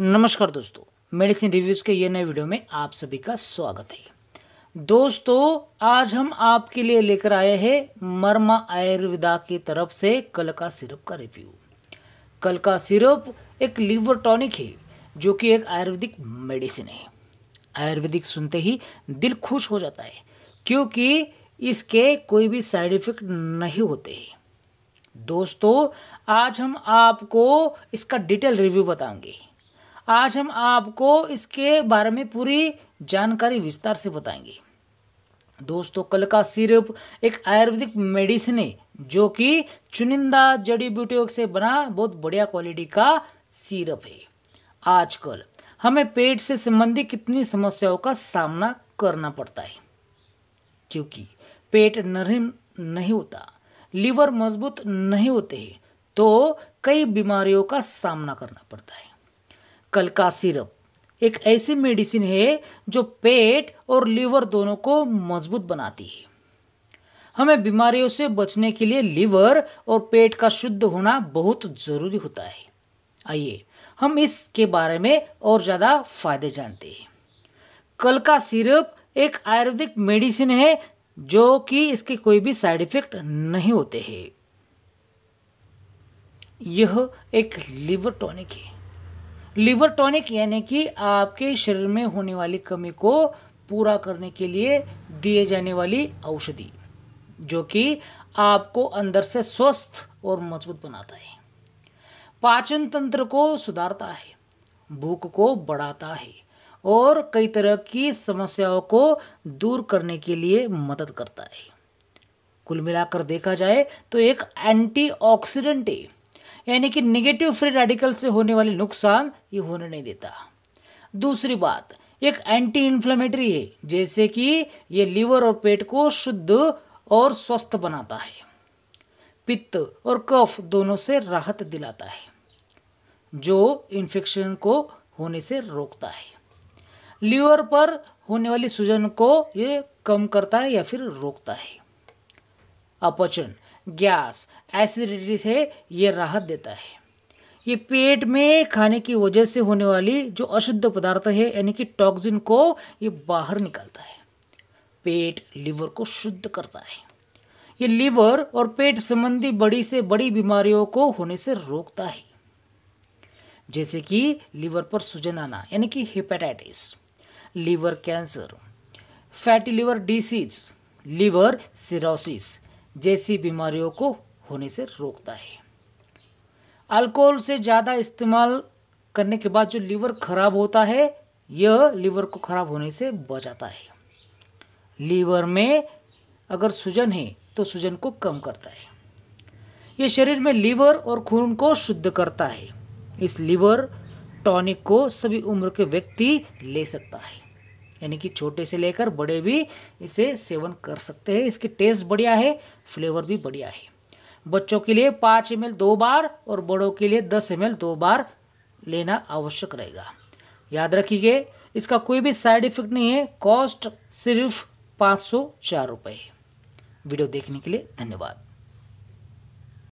नमस्कार दोस्तों medicine reviews के ये नए वीडियो में आप सभी का स्वागत है दोस्तों आज हम आपके लिए लेकर आए हैं मर्मा आयुर्वेदा की तरफ से कल का सिरप का रिव्यू कल का सिरप एक लीवर टॉनिक है जो कि एक आयुर्वेदिक मेडिसिन है आयुर्वेदिक सुनते ही दिल खुश हो जाता है क्योंकि इसके कोई भी साइड इफेक्ट नहीं होते है दोस्तों आज हम आपको इसका डिटेल रिव्यू बताएंगे आज हम आपको इसके बारे में पूरी जानकारी विस्तार से बताएंगे दोस्तों कल का सिरप एक आयुर्वेदिक मेडिसिन है जो कि चुनिंदा जड़ी बूटियों से बना बहुत बढ़िया क्वालिटी का सिरप है आजकल हमें पेट से संबंधित कितनी समस्याओं का सामना करना पड़ता है क्योंकि पेट नरम नहीं होता लीवर मजबूत नहीं होते हैं तो कई बीमारियों का सामना करना पड़ता है कल का सिरप एक ऐसी मेडिसिन है जो पेट और लीवर दोनों को मजबूत बनाती है हमें बीमारियों से बचने के लिए लीवर और पेट का शुद्ध होना बहुत ज़रूरी होता है आइए हम इसके बारे में और ज़्यादा फायदे जानते हैं कल का सिरप एक आयुर्वेदिक मेडिसिन है जो कि इसके कोई भी साइड इफेक्ट नहीं होते हैं यह एक लीवर टॉनिक है लीवर टॉनिक यानी कि आपके शरीर में होने वाली कमी को पूरा करने के लिए दिए जाने वाली औषधि जो कि आपको अंदर से स्वस्थ और मजबूत बनाता है पाचन तंत्र को सुधारता है भूख को बढ़ाता है और कई तरह की समस्याओं को दूर करने के लिए मदद करता है कुल मिलाकर देखा जाए तो एक एंटीऑक्सीडेंट है यानी कि निगेटिव फ्री रेडिकल से होने वाले नुकसान ये होने नहीं देता दूसरी बात एक एंटी इन्फ्लेमेटरी है जैसे कि ये लीवर और पेट को शुद्ध और स्वस्थ बनाता है पित्त और कफ दोनों से राहत दिलाता है जो इन्फेक्शन को होने से रोकता है लीवर पर होने वाली सूजन को ये कम करता है या फिर रोकता है अपचन गैस एसिडिटी से ये राहत देता है ये पेट में खाने की वजह से होने वाली जो अशुद्ध पदार्थ है यानी कि टॉक्सिन को ये बाहर निकालता है पेट लीवर को शुद्ध करता है ये लीवर और पेट संबंधी बड़ी से बड़ी बीमारियों को होने से रोकता है जैसे कि लीवर पर सूजन आना यानी कि hepatitis liver cancer fatty liver disease liver cirrhosis जैसी बीमारियों को होने से रोकता है अल्कोहल से ज़्यादा इस्तेमाल करने के बाद जो लीवर खराब होता है यह लीवर को खराब होने से बचाता है लीवर में अगर सूजन है तो सूजन को कम करता है यह शरीर में लीवर और खून को शुद्ध करता है इस लीवर टॉनिक को सभी उम्र के व्यक्ति ले सकता है यानी कि छोटे से लेकर बड़े भी इसे सेवन कर सकते हैं इसके टेस्ट बढ़िया है फ्लेवर भी बढ़िया है बच्चों के लिए पाँच एम दो बार और बड़ों के लिए दस एम दो बार लेना आवश्यक रहेगा याद रखिए इसका कोई भी साइड इफेक्ट नहीं है कॉस्ट सिर्फ पाँच सौ चार रुपये वीडियो देखने के लिए धन्यवाद